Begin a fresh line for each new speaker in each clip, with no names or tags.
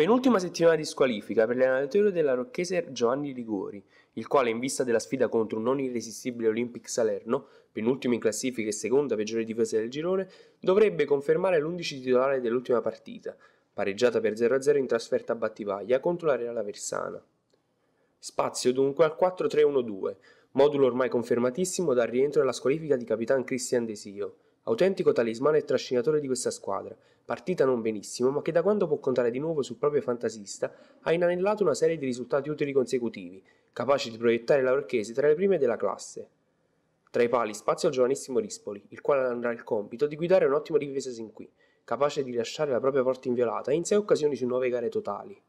Penultima settimana di squalifica per l'allenatore della Rocchese Giovanni Ligori, il quale in vista della sfida contro un non irresistibile Olympic Salerno, penultimo in classifica e seconda peggiore difesa del girone, dovrebbe confermare l'11 titolare dell'ultima partita, pareggiata per 0-0 in trasferta a Battivaglia contro la Real Aversana. Spazio dunque al 4-3-1-2, modulo ormai confermatissimo dal rientro alla squalifica di Capitan Cristian Desio, autentico talismano e trascinatore di questa squadra, partita non benissimo, ma che da quando può contare di nuovo sul proprio fantasista ha inanellato una serie di risultati utili consecutivi, capaci di proiettare la Orchese tra le prime della classe. Tra i pali spazio al giovanissimo Rispoli, il quale andrà il compito di guidare un'ottima difesa sin qui, capace di lasciare la propria porta inviolata e in sei occasioni su nuove gare totali.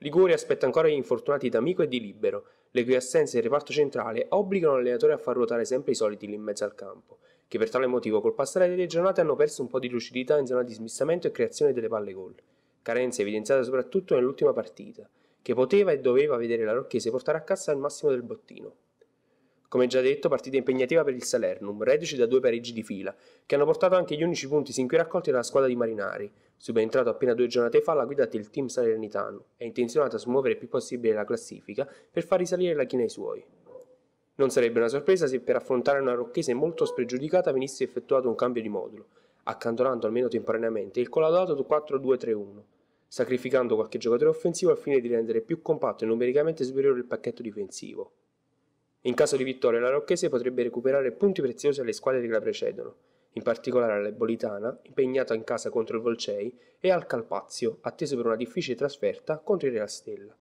Liguria aspetta ancora gli infortunati D'Amico e Di Libero, le cui assenze in reparto centrale obbligano l'allenatore a far ruotare sempre i soliti lì in mezzo al campo, che per tale motivo col passare delle giornate hanno perso un po' di lucidità in zona di smissamento e creazione delle palle gol, carenza evidenziata soprattutto nell'ultima partita, che poteva e doveva vedere la Rocchese portare a cassa il massimo del bottino. Come già detto, partita impegnativa per il Salernum, reduce da due pareggi di fila, che hanno portato anche gli unici punti sin qui raccolti dalla squadra di Marinari. Subentrato appena due giornate fa la guida del team salernitano, è intenzionata a smuovere il più possibile la classifica per far risalire la china ai suoi. Non sarebbe una sorpresa se per affrontare una rocchese molto spregiudicata venisse effettuato un cambio di modulo, accantonando almeno temporaneamente il collaudato 4-2-3-1, sacrificando qualche giocatore offensivo al fine di rendere più compatto e numericamente superiore il pacchetto difensivo. In caso di vittoria, la Rocchese potrebbe recuperare punti preziosi alle squadre che la precedono, in particolare alla Bolitana, impegnata in casa contro il Volcei, e al Calpazio, atteso per una difficile trasferta contro il Real Stella.